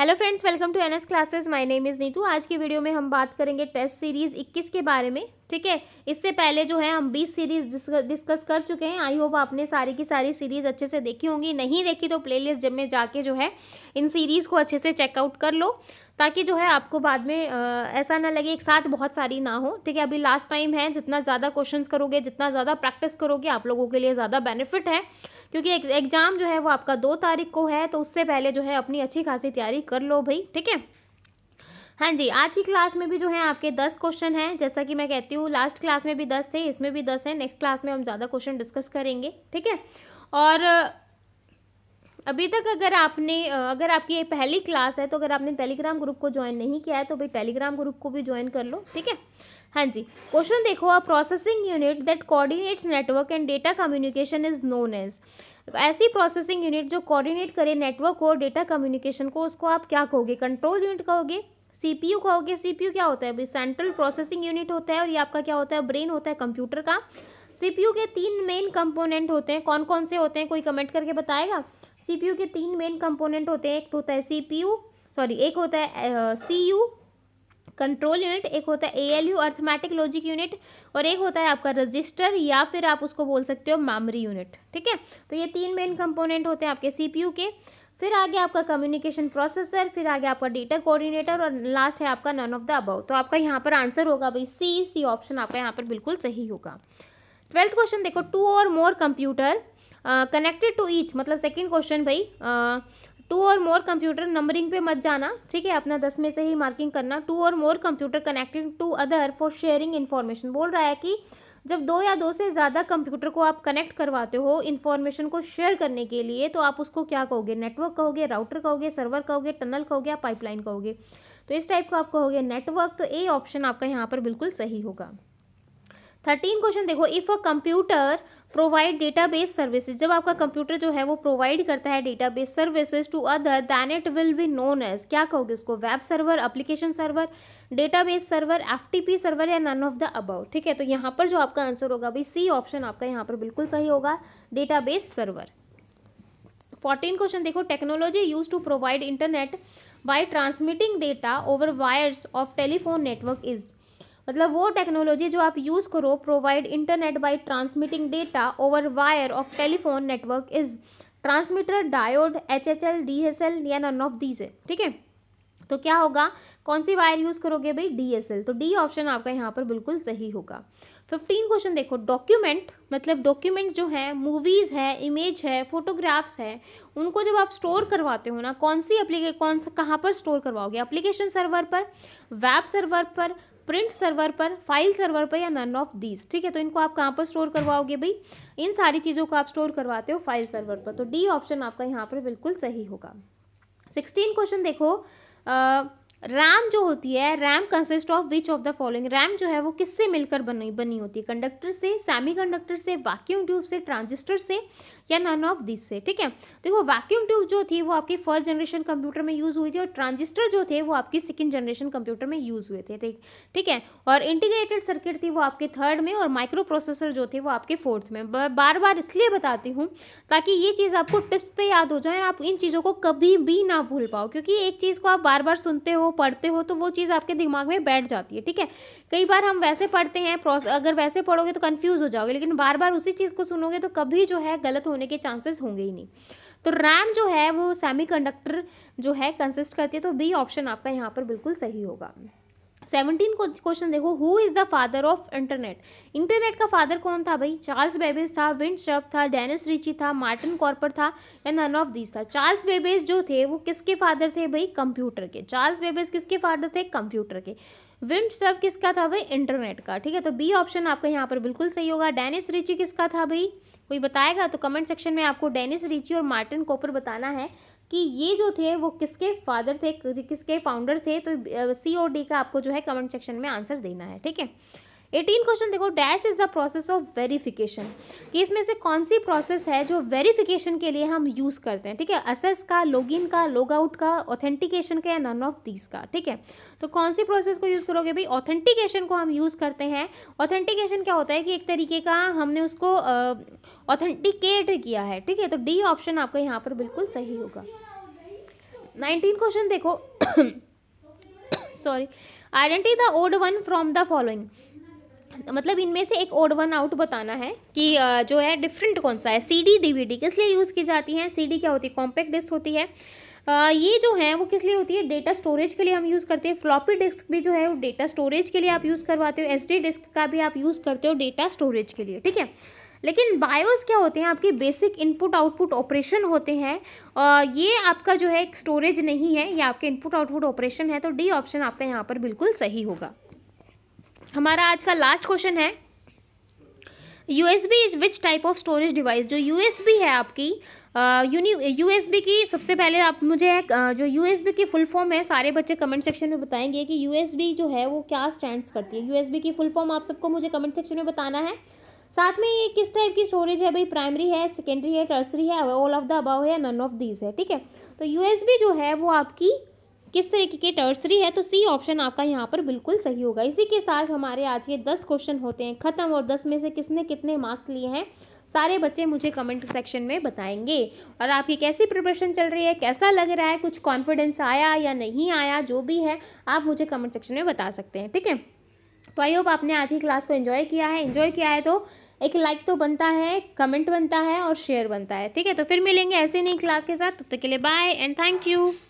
hello friends welcome to NS classes my name is Neetu आज की video में हम बात करेंगे टेस्ट सीरीज़ 21 के बारे में ठीक है इससे पहले जो है हम 20 सीरीज़ डिस्कस कर चुके हैं आई होप आपने सारी की सारी सीरीज़ अच्छे से देखी होंगी नहीं देखी तो प्लेलिस्ट जब में जाके जो है इन सीरीज़ को अच्छे से चेकआउट कर लो ताकि जो है आपको बाद में ऐसा ना लगे एक साथ बहुत सारी ना हो ठीक है अभी लास्ट टाइम है जितना ज़्यादा क्वेश्चन करोगे जितना ज़्यादा प्रैक्टिस करोगे आप लोगों के लिए ज़्यादा बेनिफिट है क्योंकि एग्ज़ाम जो है वो आपका दो तारीख को है तो उससे पहले जो है अपनी अच्छी खासी तैयारी कर लो भाई ठीक है हाँ जी आज की क्लास में भी जो है आपके दस क्वेश्चन हैं जैसा कि मैं कहती हूँ लास्ट क्लास में भी दस थे इसमें भी दस हैं नेक्स्ट क्लास में हम ज़्यादा क्वेश्चन डिस्कस करेंगे ठीक है और अभी तक अगर आपने अगर आपकी ये पहली क्लास है तो अगर आपने टेलीग्राम ग्रुप को ज्वाइन नहीं किया है तो भाई टेलीग्राम ग्रुप को भी ज्वाइन कर लो ठीक है हाँ जी क्वेश्चन देखो a processing unit that coordinates network and data communication is known as ऐसी प्रोसेसिंग यूनिट जो कोऑर्डिनेट करे नेटवर्क और डेटा कम्युनिकेशन को उसको आप क्या कहोगे कंट्रोल यूनिट कहोगे सीपीयू कहोगे यू क्या होता है भाई सेंट्रल प्रोसेसिंग यूनिट होता है और ये आपका क्या होता है ब्रेन होता है कंप्यूटर का यू के तीन मेन कंपोनेंट होते हैं कौन कौन से होते हैं कोई कमेंट करके बताएगा सीपीयू के तीन मेन कंपोनेंट होते हैं एक होता है सीपीयू सॉरी एक होता है सी यू कंट्रोल यूनिट एक होता है A L U arithmetic logic unit और एक होता है आपका रजिस्टर या फिर आप उसको बोल सकते हो मामरी यूनिट ठीक है तो ये तीन मेन कंपोनेंट होते हैं आपके सीपीयू के फिर आगे आपका कम्युनिकेशन प्रोसेसर फिर आगे आपका डेटा कोऑर्डिनेटर और लास्ट है आपका नन ऑफ द अबाउ तो आपका यहाँ पर आंसर होगा भाई सी सी ऑप्शन आपका यहाँ पर बिल्कुल सही होगा ट्वेल्थ क्वेश्चन देखो two or more computer connected to each मतलब सेकेंड क्वेश्चन भाई two or more computer numbering पे मत जाना ठीक है अपना दस में से ही मार्किंग करना two or more computer connecting to other for sharing information बोल रहा है कि जब दो या दो से ज़्यादा कंप्यूटर को आप कनेक्ट करवाते हो इन्फॉर्मेशन को शेयर करने के लिए तो आप उसको क्या कहोगे नेटवर्क कहोगे राउटर कहोगे सर्वर कहोगे टनल कहोगे या पाइपलाइन कहोगे तो इस टाइप का आप कहोगे नेटवर्क तो ए ऑप्शन आपका यहाँ पर बिल्कुल सही होगा थर्टीन क्वेश्चन देखो if a computer provide database services जब आपका कंप्यूटर जो है वो प्रोवाइड करता है database services to other than it will be known as क्या कहोगे उसको web server application server database server FTP server या नन ऑफ द अबाउ ठीक है तो यहाँ पर जो आपका आंसर होगा भाई सी ऑप्शन आपका यहाँ पर बिल्कुल सही होगा डेटाबेस सर्वर फोर्टीन क्वेश्चन देखो technology use to provide internet by transmitting data over wires of telephone network is मतलब वो टेक्नोलॉजी जो आप यूज़ करो provide internet by transmitting data over wire of telephone network is transmitter diode H H L D S L या none of these है ठीक है तो क्या होगा कौन सी वायर यूज़ करोगे भाई डी एस एल तो डी ऑप्शन आपका यहाँ पर बिल्कुल सही होगा फिफ्टीन क्वेश्चन देखो डॉक्यूमेंट मतलब डॉक्यूमेंट जो है मूवीज़ है इमेज है फोटोग्राफ्स है उनको जब आप स्टोर करवाते हो ना कौन सी अप्लीके कौन सा कहाँ पर स्टोर करवाओगे एप्लीकेशन सर्वर पर वेब सर्वर पर प्रिंट सर्वर पर फाइल सर्वर पर या नन ऑफ दीज ठीक है तो इनको आप कहाँ पर स्टोर करवाओगे भाई इन सारी चीज़ों को आप स्टोर करवाते हो फाइल सर्वर पर तो डी ऑप्शन आपका यहाँ पर बिल्कुल सही होगा सिक्सटीन क्वेश्चन देखो रैम जो होती है RAM consist of which of the following RAM जो है वो किससे मिलकर बनी बनी होती है कंडक्टर से सेमी कंडक्टर से वैक्यूम ट्यूब से ट्रांजिस्टर से या नन ऑफ दिस से ठीक है देखो वैक्यूम ट्यूब जो थी वो आपकी फर्स्ट जनरेशन कंप्यूटर में यूज़ हुई थी और ट्रांजिस्टर जो थे वो आपकी सेकेंड जनरेशन कंप्यूटर में यूज़ हुए थे ठीक है और इंटीग्रेटेड सर्किट थी वो आपके थर्ड में और माइक्रो प्रोसेसर जो थे वो आपके फोर्थ में बार बार इसलिए बताती हूँ ताकि ये चीज़ आपको टिप्स पे याद हो जाए आप इन चीज़ों को कभी भी ना भूल पाओ क्योंकि एक चीज़ को आप बार बार सुनते हो पढ़ते हो तो वो चीज़ आपके दिमाग में बैठ जाती है ठीक है कई बार हम वैसे पढ़ते हैं अगर वैसे पढ़ोगे तो कन्फ्यूज़ हो जाओगे लेकिन बार बार उसी चीज़ को सुनोगे तो कभी जो है गलत होने के चांसेस होंगे ही नहीं तो रैम जो है वो सेमीकंडक्टर जो है कंसिस्ट करती है तो बी ऑप्शन आपका यहाँ पर बिल्कुल सही होगा सेवनटीन क्वेश्चन देखो who is the father of internet internet का फादर कौन था भाई चार्ल्स बेबेज था विंट श्रफ था डेनिस रिची था मार्टिन कॉर्पर था या नन ऑफ दिस था चार्ल्स बेबेज जो थे वो किसके फादर थे भाई कंप्यूटर के चार्ल्स बेबेज किसके फादर थे कंप्यूटर के विंट शर्फ किसका था भाई इंटरनेट का ठीक है तो बी ऑप्शन आपका यहाँ पर बिल्कुल सही होगा डेनिस रिची किसका था भाई कोई बताएगा तो कमेंट सेक्शन में आपको डेनिस रिची और मार्टिन कॉपर बताना है कि ये जो थे वो किसके फादर थे किसके फाउंडर थे तो सी और डी का आपको जो है कमेंट सेक्शन में आंसर देना है ठीक है एटीन क्वेश्चन देखो dash is the process of verification कि इसमें से कौन सी प्रोसेस है जो वेरिफिकेशन के लिए हम यूज़ करते हैं ठीक है असेस का लॉगिन का लॉग आउट का ऑथेंटिकेशन का या नन ऑफ दीज का ठीक है तो कौन सी प्रोसेस को यूज़ करोगे भाई ऑथेंटिकेशन को हम यूज़ करते हैं ऑथेंटिकेशन क्या होता है कि एक तरीके का हमने उसको ऑथेंटिकेट uh, किया है ठीक है तो डी ऑप्शन आपका यहाँ पर बिल्कुल सही होगा नाइनटीन क्वेश्चन देखो sorry identify the odd one from the following मतलब इनमें से एक ओड वन आउट बताना है कि जो है डिफरेंट कौन सा है C D D V D किस लिए यूज़ की जाती है डी क्या होती है कॉम्पैक्ट डिस्क होती है ये जो है वो किस लिए होती है डेटा स्टोरेज के लिए हम यूज़ करते हैं फ्लॉपी डिस्क भी जो है वो डेटा स्टोरेज के लिए आप यूज़ करवाते हो एस डिस्क का भी आप यूज़ करते हो डेटा स्टोरेज के लिए ठीक है लेकिन बायोस क्या होते हैं आपके बेसिक इनपुट आउटपुट ऑपरेशन होते हैं और ये आपका जो है एक स्टोरेज नहीं है ये आपके इनपुट आउटपुट ऑपरेशन है तो डी ऑप्शन आपका यहाँ पर बिल्कुल सही होगा हमारा आज का लास्ट क्वेश्चन है U S B is which type of storage device जो यू एस बी है आपकी यूनि यू एस बी की सबसे पहले आप मुझे uh, जो यू एस बी की फुल फॉर्म है सारे बच्चे कमेंट सेक्शन में बताएंगे कि यू एस बी जो है वो क्या स्टैंड करती है यू एस बी की फुल फॉर्म आप सबको मुझे कमेंट सेक्शन में बताना है साथ में ये किस टाइप की स्टोरेज है भाई प्राइमरी है सेकेंडरी है टर्सरी है ऑल ऑफ द अबाव है नन ऑफ दीज है ठीक है तो यू एस बी जो है वो आपकी किस तरीके की टर्सरी है तो सी ऑप्शन आपका यहाँ पर बिल्कुल सही होगा इसी के साथ हमारे आज के दस क्वेश्चन होते हैं ख़त्म और दस में से किसने कितने मार्क्स लिए हैं सारे बच्चे मुझे कमेंट सेक्शन में बताएंगे और आपकी कैसी प्रिपरेशन चल रही है कैसा लग रहा है कुछ कॉन्फिडेंस आया या नहीं आया जो भी है आप मुझे कमेंट सेक्शन में बता सकते हैं ठीक है तो आई होप आपने आज की क्लास को एंजॉय किया है एंजॉय किया है तो एक लाइक तो बनता है कमेंट बनता है और शेयर बनता है ठीक है तो फिर मिलेंगे ऐसे नई क्लास के साथ तब तक के लिए बाय एंड थैंक यू